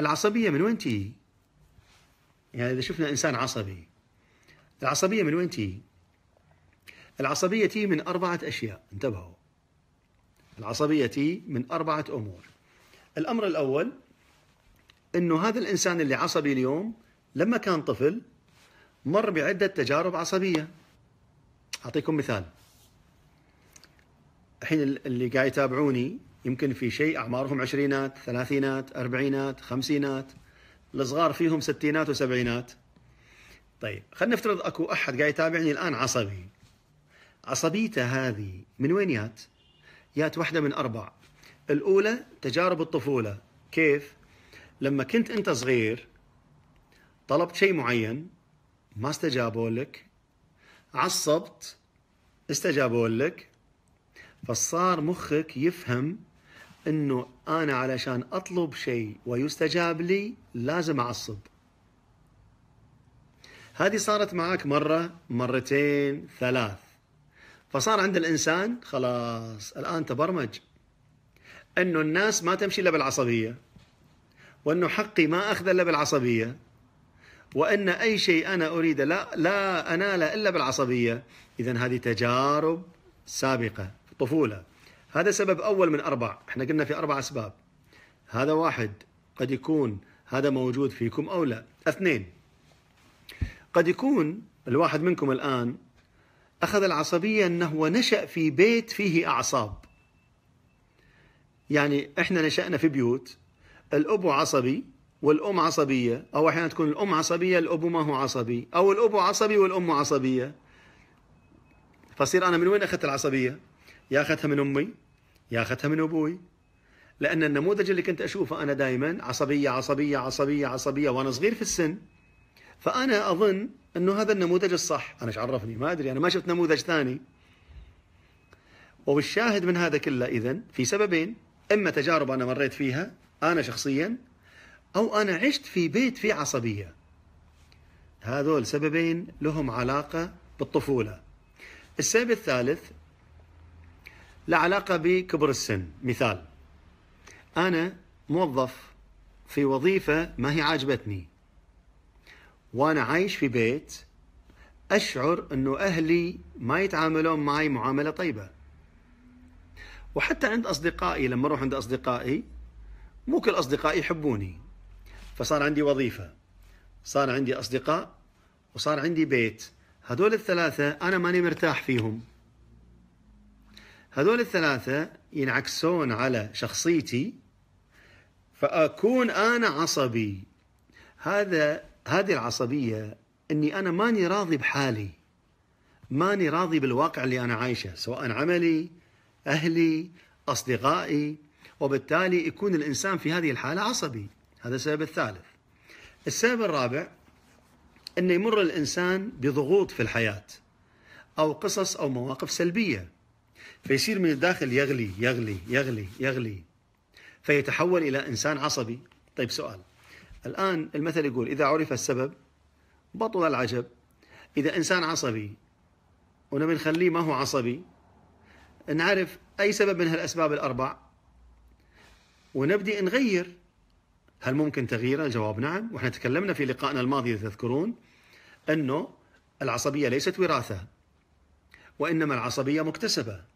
العصبية من وين تيجي؟ يعني إذا شفنا إنسان عصبي العصبية من وين تيجي؟ العصبية تي من أربعة أشياء انتبهوا العصبية تي من أربعة أمور الأمر الأول أنه هذا الإنسان اللي عصبي اليوم لما كان طفل مر بعدة تجارب عصبية أعطيكم مثال الحين اللي قاعد يتابعوني يمكن في شيء أعمارهم عشرينات ثلاثينات أربعينات خمسينات الصغار فيهم ستينات وسبعينات طيب خلينا نفترض أكو أحد قاعد يتابعني الآن عصبي عصبيته هذه من وين يات؟ يات واحدة من أربع الأولى تجارب الطفولة كيف؟ لما كنت أنت صغير طلبت شيء معين ما استجابوا لك عصبت استجابوا لك فصار مخك يفهم انه انا علشان اطلب شيء ويستجاب لي لازم اعصب هذه صارت معك مرة مرتين ثلاث فصار عند الإنسان خلاص الآن تبرمج أنه الناس ما تمشي إلا بالعصبية وأنه حقي ما أخذ إلا بالعصبية وأن أي شيء أنا أريده لا, لا أناله إلا بالعصبية إذا هذه تجارب سابقة طفوله هذا سبب أول من أربع احنا قلنا في أربع أسباب هذا واحد قد يكون هذا موجود فيكم أو لا اثنين قد يكون الواحد منكم الآن أخذ العصبية أنه نشأ في بيت فيه أعصاب يعني إحنا نشأنا في بيوت الأب عصبي والأم عصبية أو أحيانا تكون الأم عصبية الأب ما هو عصبي أو الأب عصبي والأم عصبية فصير أنا من وين أخذت العصبية يا اخذتها من امي يا اخذتها من ابوي لان النموذج اللي كنت اشوفه انا دائما عصبيه عصبيه عصبيه عصبيه وانا صغير في السن فانا اظن انه هذا النموذج الصح انا ايش عرفني ما ادري انا ما شفت نموذج ثاني والشاهد من هذا كله اذا في سببين اما تجارب انا مريت فيها انا شخصيا او انا عشت في بيت فيه عصبيه هذول سببين لهم علاقه بالطفوله السبب الثالث له علاقه بكبر السن مثال انا موظف في وظيفه ما هي عاجبتني وانا عايش في بيت اشعر انه اهلي ما يتعاملون معي معامله طيبه وحتى عند اصدقائي لما اروح عند اصدقائي مو كل اصدقائي يحبوني فصار عندي وظيفه صار عندي اصدقاء وصار عندي بيت هذول الثلاثه انا ماني مرتاح فيهم هذول الثلاثة ينعكسون على شخصيتي فأكون أنا عصبي هذا هذه العصبية أني أنا ماني راضي بحالي ماني راضي بالواقع اللي أنا عايشه سواء عملي أهلي أصدقائي وبالتالي يكون الإنسان في هذه الحالة عصبي هذا السبب الثالث السبب الرابع أنه يمر الإنسان بضغوط في الحياة أو قصص أو مواقف سلبية فيصير من الداخل يغلي يغلي يغلي يغلي فيتحول إلى إنسان عصبي طيب سؤال الآن المثل يقول إذا عرف السبب بطل العجب إذا إنسان عصبي ونبي نخليه ما هو عصبي نعرف أي سبب من هالأسباب الأربع ونبدي نغير هل ممكن تغييره؟ الجواب نعم، واحنا تكلمنا في لقائنا الماضي اذا تذكرون انه العصبيه ليست وراثه، وإنما العصبية مكتسبة